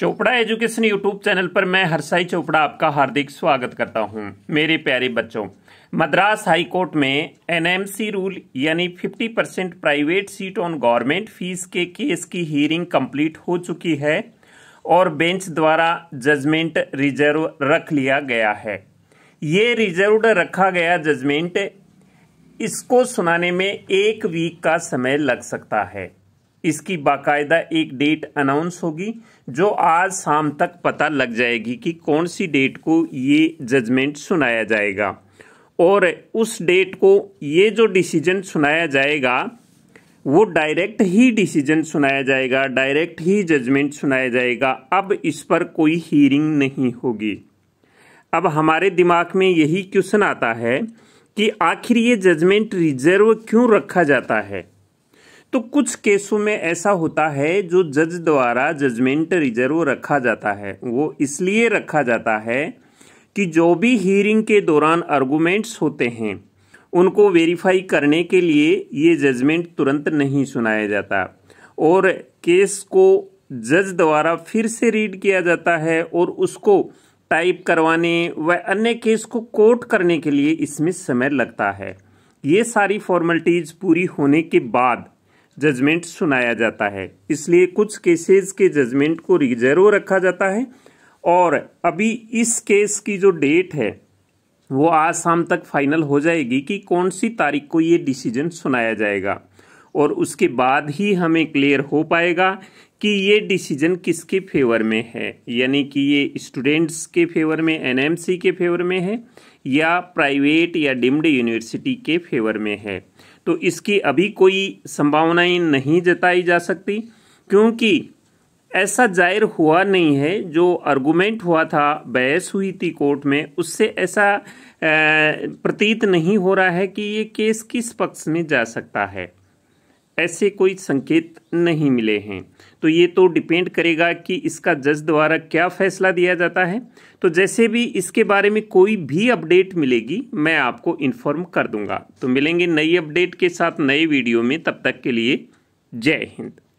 Chopra education YouTube channel पर मैं हरसाई चोपड़ा आपका हार्दिक स्वागत करता हूं मेरे प्यारे बच्चों मद्रास हाई कोर्ट में एनएमसी रूल यानी 50 percent private seat on government fees के केस की हियरिंग कंप्लीट हो चुकी है और बेंच द्वारा जजमेंट रिजर्व रख लिया गया है ये रिजर्व रखा गया जजमेंट इसको सुनाने में एक वीक का समय लग सकता है इसकी बाकायदा एक डेट अनाउंस होगी जो आज शाम तक पता लग जाएगी कि कौन सी डेट को ये जजमेंट सुनाया जाएगा और उस डेट को ये जो डिसीजन सुनाया जाएगा वो डायरेक्ट ही डिसीजन सुनाया जाएगा डायरेक्ट ही जजमेंट सुनाया जाएगा अब इस पर कोई हीरिंग नहीं होगी अब हमारे दिमाग में यही क्वेश्चन आता है कि आखिर ये जजमेंट रिजर्व क्यों रखा जाता है तो कुछ केसों में ऐसा होता है जो जज द्वारा जजमेंट रिजर्व रखा जाता है वो इसलिए रखा जाता है कि जो भी हियरिंग के दौरान आर्गूमेंट्स होते हैं उनको वेरीफाई करने के लिए ये जजमेंट तुरंत नहीं सुनाया जाता और केस को जज द्वारा फिर से रीड किया जाता है और उसको टाइप करवाने व अन्य केस को कोर्ट करने के लिए इसमें समय लगता है ये सारी फॉर्मेलिटीज़ पूरी होने के बाद जजमेंट सुनाया जाता है इसलिए कुछ केसेस के जजमेंट को रिजर्व रखा जाता है और अभी इस केस की जो डेट है वो आज शाम तक फाइनल हो जाएगी कि कौन सी तारीख को ये डिसीजन सुनाया जाएगा और उसके बाद ही हमें क्लियर हो पाएगा कि ये डिसीजन किसके फेवर में है यानी कि ये स्टूडेंट्स के फेवर में एनएमसी के फेवर में है या प्राइवेट या डिम्ड यूनिवर्सिटी के फेवर में है तो इसकी अभी कोई संभावनाएं नहीं जताई जा सकती क्योंकि ऐसा जाहिर हुआ नहीं है जो आर्गूमेंट हुआ था बहस हुई थी कोर्ट में उससे ऐसा प्रतीत नहीं हो रहा है कि ये केस किस पक्ष में जा सकता है ऐसे कोई संकेत नहीं मिले हैं तो ये तो डिपेंड करेगा कि इसका जज द्वारा क्या फैसला दिया जाता है तो जैसे भी इसके बारे में कोई भी अपडेट मिलेगी मैं आपको इन्फॉर्म कर दूंगा तो मिलेंगे नई अपडेट के साथ नए वीडियो में तब तक के लिए जय हिंद